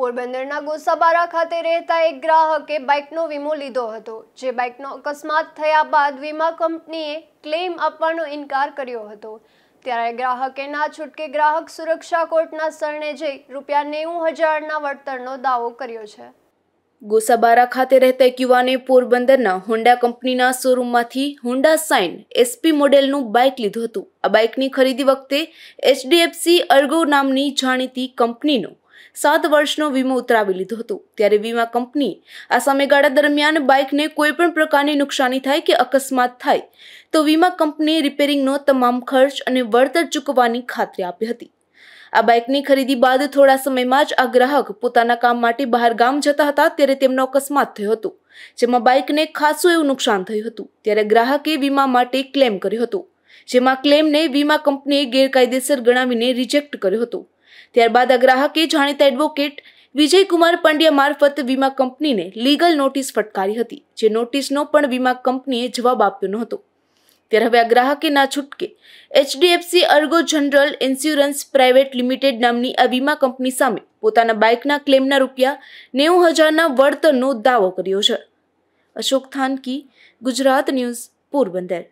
પોરબંદરના ગોસાબારા ખાતે રહેતા એક ગ્રાહકે બાઇકનો વીમો લીધો હતો જે બાઇકનો અકસ્માત થયા બાદ વીમા કંપનીએ ક્લેમ આપવાનો ઇનકાર કર્યો હતો ત્યારે ગ્રાહકે ના છૂટકે ગ્રાહક સુરક્ષા કોર્ટના શરણે જઈ રૂપિયા નેવું હજારના વળતરનો દાવો કર્યો છે ગોસાબારા ખાતે રહેતા એક યુવાને પોરબંદરના હોન્ડા કંપનીના શોરૂમમાંથી હોન્ડા સાઇન એસપી મોડેલનું બાઇક લીધું હતું આ બાઇકની ખરીદી વખતે એચડીએફસી અર્ગો નામની જાણીતી કંપનીનું સાત વર્ષનો વીમો ઉતરાવી લીધો હતો ત્યારે વીમા કંપની આ સમયગાળા દરમિયાન બાઇકને કોઈપણ પ્રકારની નુકસાની થાય કે અકસ્માત થાય તો વીમા કંપનીએ રિપેરિંગનો તમામ ખર્ચ અને વળતર ચૂકવવાની ખાતરી આપી હતી આ બાઇકની ખરીદી બાદ થોડા સમયમાં જ આ ગ્રાહક પોતાના કામ માટે બહાર ગામ જતા હતા ત્યારે તેમનો અકસ્માત થયો હતો જેમાં બાઇકને ખાસું એવું નુકસાન થયું હતું ત્યારે ગ્રાહકે વીમા માટે ક્લેમ કર્યો હતો જેમાં ક્લેમને વીમા કંપનીએ ગેરકાયદેસર ગણાવીને રિજેક્ટ કર્યો હતો ત્યારબાદ આ ગ્રાહકે જાણીતા એડવોકેટ વિજયકુમાર પંડ્યા મારફત વીમા કંપનીને લીગલ નોટિસ ફટકારી હતી જે નોટિસનો પણ વીમા કંપનીએ જવાબ આપ્યો ન હતો ત્યારે હવે આ ગ્રાહકે ના છૂટકે HDFC Ergo general insurance private limited નામની આ વીમા કંપની સામે પોતાના બાઇકના ક્લેમના રૂપિયા નેવું હજારના વળતરનો દાવો કર્યો છે અશોક થાનકી ગુજરાત ન્યૂઝ પોરબંદર